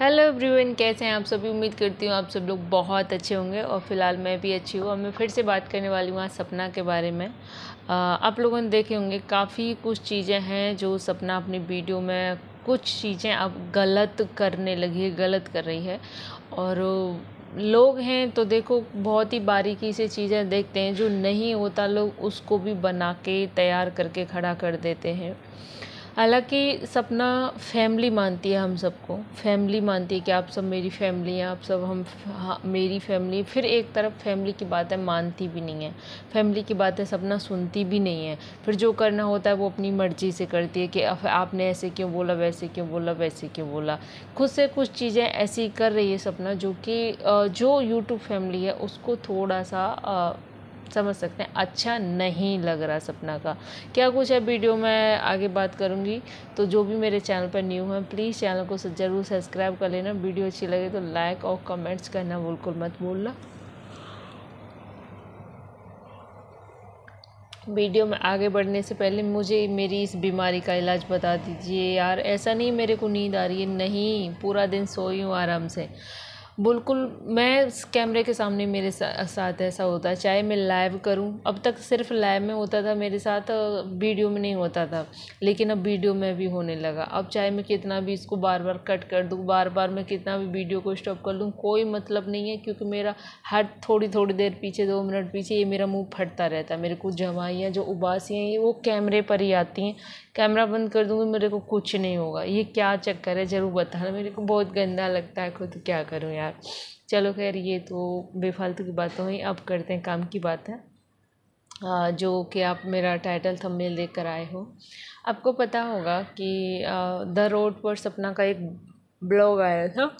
hello everyone कैसे हैं आप सभी उम्मीद करती हूँ आप सब लोग बहुत अच्छे होंगे और फिलहाल मैं भी अच्छी हूँ और मैं फिर से बात करने वाली हूँ आज सपना के बारे में आप लोगों ने देखे होंगे काफ़ी कुछ चीज़ें हैं जो सपना अपनी वीडियो में कुछ चीज़ें अब गलत करने लगी है गलत कर रही है और लोग हैं तो देखो बहुत ही बारीकी से चीज़ें देखते हैं जो नहीं होता लोग उसको भी बना के तैयार करके खड़ा कर देते हैं हालांकि सपना फैमिली मानती है हम सबको फैमिली मानती है कि आप सब मेरी फैमिली हैं आप सब हम हाँ, मेरी फैमिली फिर एक तरफ फैमिली की बातें मानती भी नहीं है फैमिली की बातें सपना सुनती भी नहीं है फिर जो करना होता है वो अपनी मर्जी से करती है कि आपने ऐसे क्यों बोला वैसे क्यों बोला वैसे क्यों बोला खुद से कुछ चीज़ें ऐसी कर रही है सपना जो कि जो यूट्यूब फैमिली है उसको थोड़ा सा समझ सकते हैं अच्छा नहीं लग रहा सपना का क्या कुछ है वीडियो में आगे बात करूँगी तो जो भी मेरे चैनल पर न्यू है प्लीज़ चैनल को ज़रूर सब्सक्राइब कर लेना वीडियो अच्छी लगे तो लाइक और कमेंट्स करना बिल्कुल मत भूलना वीडियो में आगे बढ़ने से पहले मुझे मेरी इस बीमारी का इलाज बता दीजिए यार ऐसा नहीं मेरे को नींद आ रही है नहीं पूरा दिन सोई हूँ आराम से बिल्कुल मैं कैमरे के सामने मेरे साथ ऐसा होता है चाहे मैं लाइव करूं अब तक सिर्फ लाइव में होता था मेरे साथ वीडियो में नहीं होता था लेकिन अब वीडियो में भी होने लगा अब चाहे मैं कितना भी इसको बार बार कट कर दूं बार बार मैं कितना भी वीडियो को स्टॉप कर लूँ कोई मतलब नहीं है क्योंकि मेरा हर थोड़ी थोड़ी देर पीछे दो मिनट पीछे ये मेरा मुँह फटता रहता है मेरे कुछ जमाइयाँ जो उबासियाँ ये वो कैमरे पर ही आती हैं कैमरा बंद कर दूँगी मेरे को कुछ नहीं होगा ये क्या चक्कर है ज़रूर बताना मेरे को बहुत गंदा लगता है खुद क्या करूँ यार चलो खैर ये तो बेफालतू की बातें हुई अब करते हैं काम की बात है जो कि आप मेरा टाइटल थंबनेल देख कर आए हो आपको पता होगा कि द रोड पर सपना का एक ब्लॉग आया था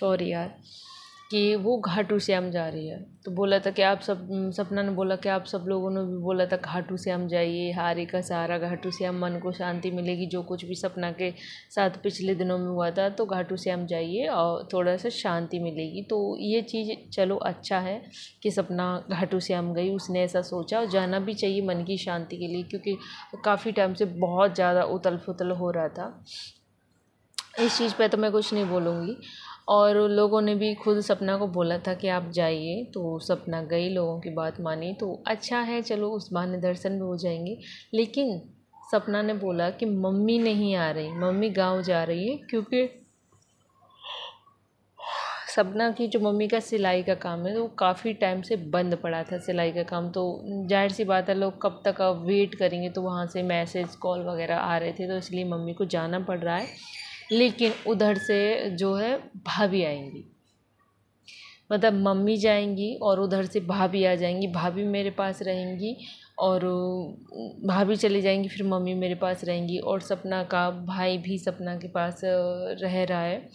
सॉरी यार कि वो घाटू श्याम जा रही है तो बोला था कि आप सब सपना ने बोला कि आप सब लोगों ने भी बोला था घाटू श्याम जाइए हारे का सहारा घाटू श्याम मन को शांति मिलेगी जो कुछ भी सपना के साथ पिछले दिनों में हुआ था तो घाटू श्याम जाइए और थोड़ा सा शांति मिलेगी तो ये चीज़ चलो अच्छा है कि सपना घाटू श्याम गई उसने ऐसा सोचा और जाना भी चाहिए मन की शांति के लिए क्योंकि काफ़ी टाइम से बहुत ज़्यादा उतल फुतल हो रहा था इस चीज़ पे तो मैं कुछ नहीं बोलूँगी और लोगों ने भी खुद सपना को बोला था कि आप जाइए तो सपना गई लोगों की बात मानी तो अच्छा है चलो उस बहाने दर्शन भी हो जाएंगे लेकिन सपना ने बोला कि मम्मी नहीं आ रही मम्मी गांव जा रही है क्योंकि सपना की जो मम्मी का सिलाई का काम है वो तो काफ़ी टाइम से बंद पड़ा था सिलाई का काम तो जाहिर सी बात है लोग कब तक वेट करेंगे तो वहाँ से मैसेज कॉल वगैरह आ रहे थे तो इसलिए मम्मी को जाना पड़ रहा है लेकिन उधर से जो है भाभी आएंगी मतलब मम्मी जाएंगी और उधर से भाभी आ जाएंगी भाभी मेरे पास रहेंगी और भाभी चली जाएंगी फिर मम्मी मेरे पास रहेंगी और सपना का भाई भी सपना के पास रह रहा है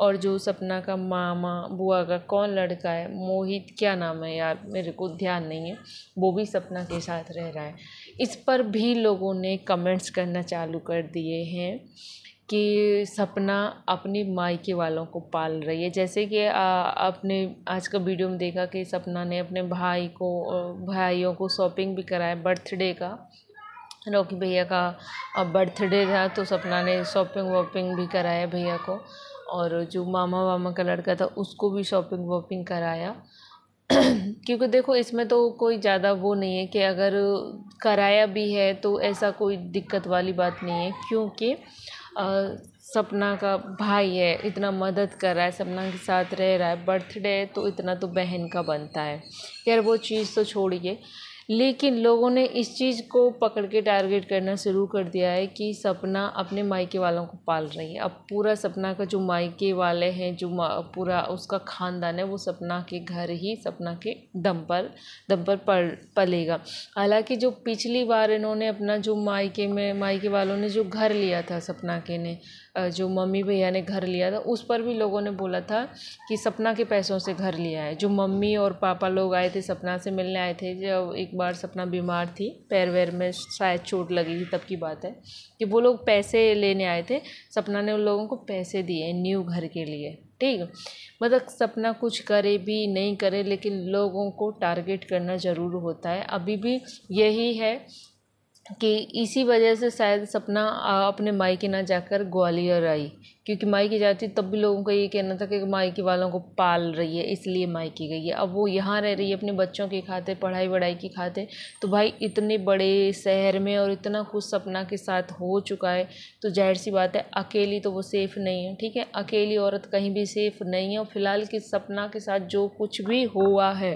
और जो सपना का मामा बुआ का कौन लड़का है मोहित क्या नाम है यार मेरे को ध्यान नहीं है वो भी सपना के साथ रह रहा है इस पर भी लोगों ने कमेंट्स करना चालू कर दिए हैं कि सपना अपनी मायके वालों को पाल रही है जैसे कि आपने आज का वीडियो में देखा कि सपना ने अपने भाई को भाइयों को शॉपिंग भी कराया बर्थडे का रॉकी भैया का बर्थडे था तो सपना ने शॉपिंग वॉपिंग भी कराया भैया को और जो मामा वामा का लड़का था उसको भी शॉपिंग वॉपिंग कराया क्योंकि देखो इसमें तो कोई ज़्यादा वो नहीं है कि अगर कराया भी है तो ऐसा कोई दिक्कत वाली बात नहीं है क्योंकि सपना का भाई है इतना मदद कर रहा है सपना के साथ रह रहा है बर्थडे है तो इतना तो बहन का बनता है खैर वो चीज़ तो छोड़िए लेकिन लोगों ने इस चीज़ को पकड़ के टारगेट करना शुरू कर दिया है कि सपना अपने मायके वालों को पाल रही है अब पूरा सपना का जो मायके वाले हैं जो पूरा उसका ख़ानदान है वो सपना के घर ही सपना के दम पर दम पर पलेगा हालांकि जो पिछली बार इन्होंने अपना जो मायके में मायके वालों ने जो घर लिया था सपना के ने जो मम्मी भैया ने घर लिया था उस पर भी लोगों ने बोला था कि सपना के पैसों से घर लिया है जो मम्मी और पापा लोग आए थे सपना से मिलने आए थे जब एक बार सपना बीमार थी पैर वैर में शायद चोट लगी थी तब की बात है कि वो लोग पैसे लेने आए थे सपना ने उन लोगों को पैसे दिए न्यू घर के लिए ठीक मतलब सपना कुछ करे भी नहीं करे लेकिन लोगों को टारगेट करना ज़रूर होता है अभी भी यही है कि इसी वजह से शायद सपना अपने माई के ना जाकर ग्वालियर आई क्योंकि माई की जाती तब भी लोगों का ये कहना था कि माई के वालों को पाल रही है इसलिए माई की गई है अब वो यहाँ रह रही है अपने बच्चों की खातिर पढ़ाई वढ़ाई की खातिर तो भाई इतने बड़े शहर में और इतना कुछ सपना के साथ हो चुका है तो जाहिर सी बात है अकेली तो वो सेफ़ नहीं है ठीक है अकेली औरत कहीं भी सेफ़ नहीं है और फिलहाल की सपना के साथ जो कुछ भी हुआ है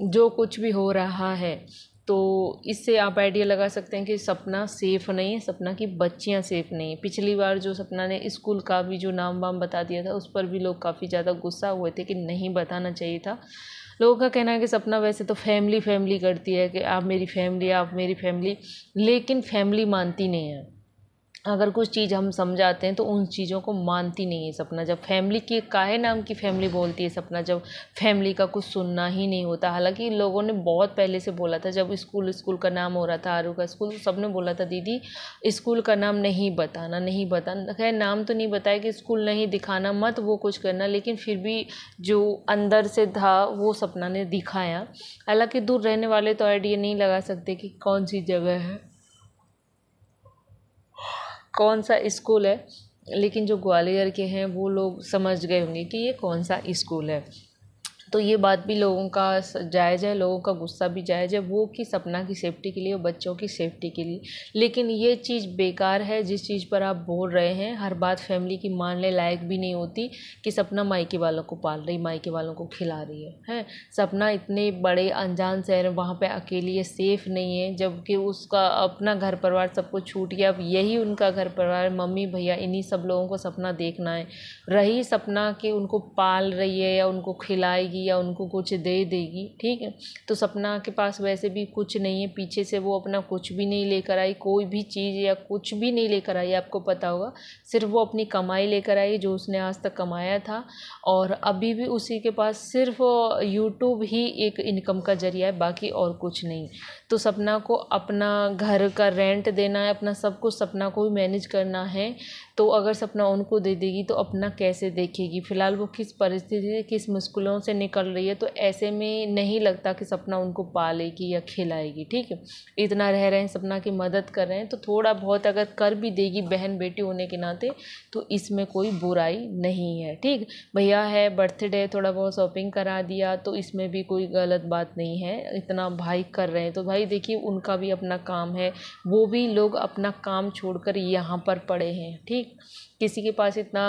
जो कुछ भी हो रहा है तो इससे आप आइडिया लगा सकते हैं कि सपना सेफ़ नहीं है सपना की बच्चियां सेफ़ नहीं है पिछली बार जो सपना ने स्कूल का भी जो नाम वाम बता दिया था उस पर भी लोग काफ़ी ज़्यादा गुस्सा हुए थे कि नहीं बताना चाहिए था लोगों का कहना है कि सपना वैसे तो फैमिली फैमिली करती है कि आप मेरी फैमिली आप मेरी फैमिली लेकिन फैमिली मानती नहीं है अगर कुछ चीज़ हम समझाते हैं तो उन चीज़ों को मानती नहीं है सपना जब फैमिली की काहे नाम की फैमिली बोलती है सपना जब फैमिली का कुछ सुनना ही नहीं होता हालांकि लोगों ने बहुत पहले से बोला था जब स्कूल स्कूल का नाम हो रहा था आरू का स्कूल तो सब ने बोला था दीदी स्कूल का नाम नहीं बताना नहीं बताना खैर नाम तो नहीं बताया कि स्कूल नहीं दिखाना मत वो कुछ करना लेकिन फिर भी जो अंदर से था वो सपना ने दिखाया हालाँकि दूर रहने वाले तो आइडिया नहीं लगा सकते कि कौन सी जगह है कौन सा स्कूल है लेकिन जो ग्वालियर के हैं वो लोग समझ गए होंगे कि ये कौन सा स्कूल है तो ये बात भी लोगों का जायज़ है लोगों का गुस्सा भी जायज़ है वो कि सपना की सेफ़्टी के लिए और बच्चों की सेफ़्टी के लिए लेकिन ये चीज़ बेकार है जिस चीज़ पर आप बोल रहे हैं हर बात फैमिली की मानने लायक भी नहीं होती कि सपना मायके वालों को पाल रही मायके वालों को खिला रही है हैं सपना इतने बड़े अनजान शहर में वहाँ पर अकेली है सेफ़ नहीं है जबकि उसका अपना घर परिवार सब कुछ छूट गया अब यही उनका घर परिवार मम्मी भैया इन्हीं सब लोगों को सपना देखना है रही सपना कि उनको पाल रही है या उनको खिलाएगी देगी या उनको कुछ दे देगी ठीक है तो सपना के पास वैसे भी कुछ नहीं है पीछे से वो अपना कुछ भी नहीं लेकर आई कोई भी चीज़ या कुछ भी नहीं लेकर आई आपको पता होगा सिर्फ वो अपनी कमाई लेकर आई जो उसने आज तक कमाया था और अभी भी उसी के पास सिर्फ यूट्यूब ही एक इनकम का जरिया है बाकी और कुछ नहीं तो सपना को अपना घर का रेंट देना है अपना सब कुछ सपना को ही मैनेज करना है तो अगर सपना उनको दे देगी तो अपना कैसे देखेगी फ़िलहाल वो किस परिस्थिति से किस मुश्किलों से निक निकल रही है तो ऐसे में नहीं लगता कि सपना उनको पालेगी या खिलाएगी ठीक है इतना रह रहे हैं सपना की मदद कर रहे हैं तो थोड़ा बहुत अगर कर भी देगी बहन बेटी होने के नाते तो इसमें कोई बुराई नहीं है ठीक भैया है बर्थडे थोड़ा बहुत शॉपिंग करा दिया तो इसमें भी कोई गलत बात नहीं है इतना भाई कर रहे हैं तो भाई देखिए उनका भी अपना काम है वो भी लोग अपना काम छोड़कर यहाँ पर पड़े हैं ठीक किसी के पास इतना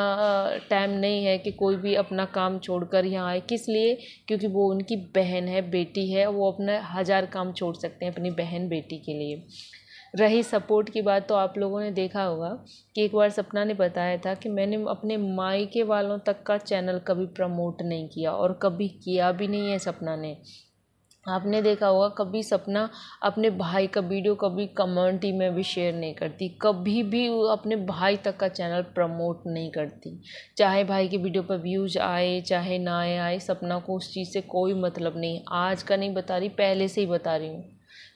टाइम नहीं है कि कोई भी अपना काम छोड़कर यहाँ आए किस लिए क्योंकि वो उनकी बहन है बेटी है वो अपना हज़ार काम छोड़ सकते हैं अपनी बहन बेटी के लिए रही सपोर्ट की बात तो आप लोगों ने देखा होगा कि एक बार सपना ने बताया था कि मैंने अपने माई के वालों तक का चैनल कभी प्रमोट नहीं किया और कभी किया भी नहीं है सपना ने आपने देखा होगा कभी सपना अपने भाई का वीडियो कभी कम्युनिटी में भी शेयर नहीं करती कभी भी वो अपने भाई तक का चैनल प्रमोट नहीं करती चाहे भाई के वीडियो पर व्यूज आए चाहे ना आए सपना को उस चीज़ से कोई मतलब नहीं आज का नहीं बता रही पहले से ही बता रही हूँ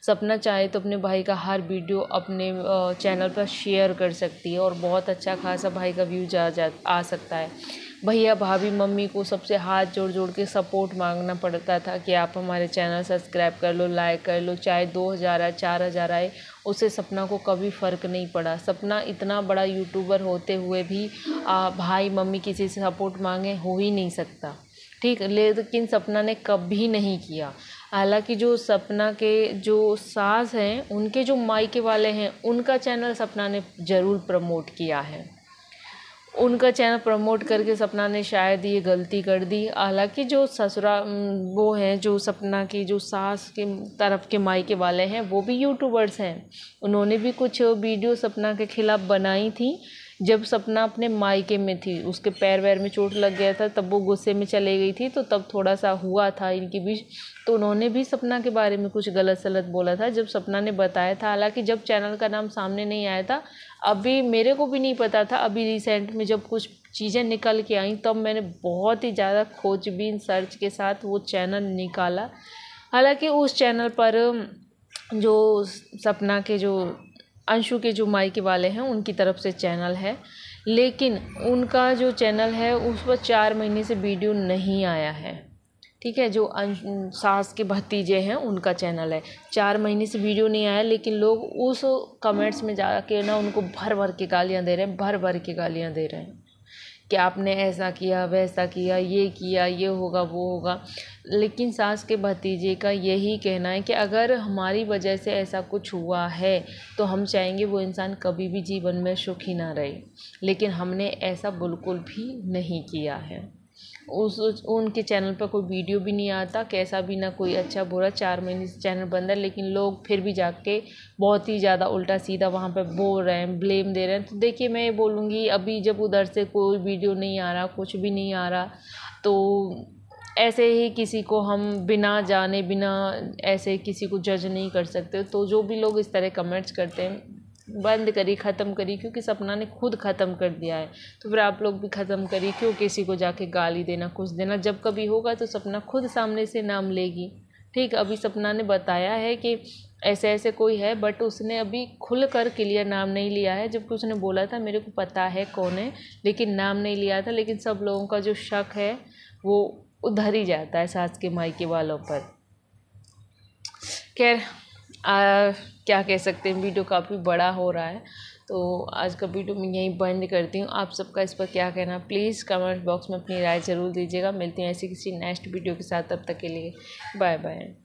सपना चाहे तो अपने भाई का हर वीडियो अपने चैनल पर शेयर कर सकती है और बहुत अच्छा खासा भाई का व्यूज आ जा आ सकता है भैया भाभी मम्मी को सबसे हाथ जोड़ जोड़ के सपोर्ट मांगना पड़ता था कि आप हमारे चैनल सब्सक्राइब कर लो लाइक कर लो चाहे दो हज़ार आए चार हज़ार आए उससे सपना को कभी फ़र्क नहीं पड़ा सपना इतना बड़ा यूट्यूबर होते हुए भी आ, भाई मम्मी किसी से सपोर्ट मांगे हो ही नहीं सकता ठीक लेकिन सपना ने कभी नहीं किया हालांकि जो सपना के जो सास हैं उनके जो माइके वाले हैं उनका चैनल सपना ने ज़रूर प्रमोट किया है उनका चैनल प्रमोट करके सपना ने शायद ये गलती कर दी हालांकि जो ससुरा वो हैं जो सपना की जो सास के तरफ के मायके वाले हैं वो भी यूट्यूबर्स हैं उन्होंने भी कुछ वीडियो सपना के ख़िलाफ़ बनाई थी जब सपना अपने मायके में थी उसके पैर वैर में चोट लग गया था तब वो गुस्से में चले गई थी तो तब थोड़ा सा हुआ था इनके बीच तो उन्होंने भी सपना के बारे में कुछ गलत सलत बोला था जब सपना ने बताया था हालांकि जब चैनल का नाम सामने नहीं आया था अभी मेरे को भी नहीं पता था अभी रिसेंट में जब कुछ चीज़ें निकल के आई तब मैंने बहुत ही ज़्यादा खोजबीन सर्च के साथ वो चैनल निकाला हालाँकि उस चैनल पर जो सपना के जो अंशु के जो के वाले हैं उनकी तरफ से चैनल है लेकिन उनका जो चैनल है उस पर चार महीने से वीडियो नहीं आया है ठीक है जो सास के भतीजे हैं उनका चैनल है चार महीने से वीडियो नहीं आया लेकिन लोग उस कमेंट्स में जा कर ना उनको भर भर के गालियाँ दे रहे हैं भर भर के गालियाँ दे रहे हैं कि आपने ऐसा किया वैसा किया ये किया ये होगा वो होगा लेकिन सास के भतीजे का यही कहना है कि अगर हमारी वजह से ऐसा कुछ हुआ है तो हम चाहेंगे वो इंसान कभी भी जीवन में सुखी ना रहे लेकिन हमने ऐसा बिल्कुल भी नहीं किया है उस उनके चैनल पर कोई वीडियो भी नहीं आता कैसा भी ना कोई अच्छा बुरा चार महीने से चैनल बंद है लेकिन लोग फिर भी जाके बहुत ही ज़्यादा उल्टा सीधा वहाँ पर बोल रहे हैं ब्लेम दे रहे हैं तो देखिए मैं ये बोलूँगी अभी जब उधर से कोई वीडियो नहीं आ रहा कुछ भी नहीं आ रहा तो ऐसे ही किसी को हम बिना जाने बिना ऐसे किसी को जज नहीं कर सकते तो जो भी लोग इस तरह कमेंट्स करते हैं बंद करी ख़त्म करी क्योंकि सपना ने खुद ख़त्म कर दिया है तो फिर आप लोग भी ख़त्म करी क्यों किसी को जाके गाली देना कुछ देना जब कभी होगा तो सपना खुद सामने से नाम लेगी ठीक अभी सपना ने बताया है कि ऐसे ऐसे कोई है बट उसने अभी खुल कर क्लियर नाम नहीं लिया है जबकि उसने बोला था मेरे को पता है कौन है लेकिन नाम नहीं लिया था लेकिन सब लोगों का जो शक है वो उधर ही जाता है सास के माई के वालों पर खैर आ, क्या कह सकते हैं वीडियो काफ़ी बड़ा हो रहा है तो आज का वीडियो मैं यहीं बंद करती हूँ आप सबका इस पर क्या कहना प्लीज़ कमेंट बॉक्स में अपनी राय ज़रूर दीजिएगा मिलती हूँ ऐसी किसी नेक्स्ट वीडियो के साथ तब तक के लिए बाय बाय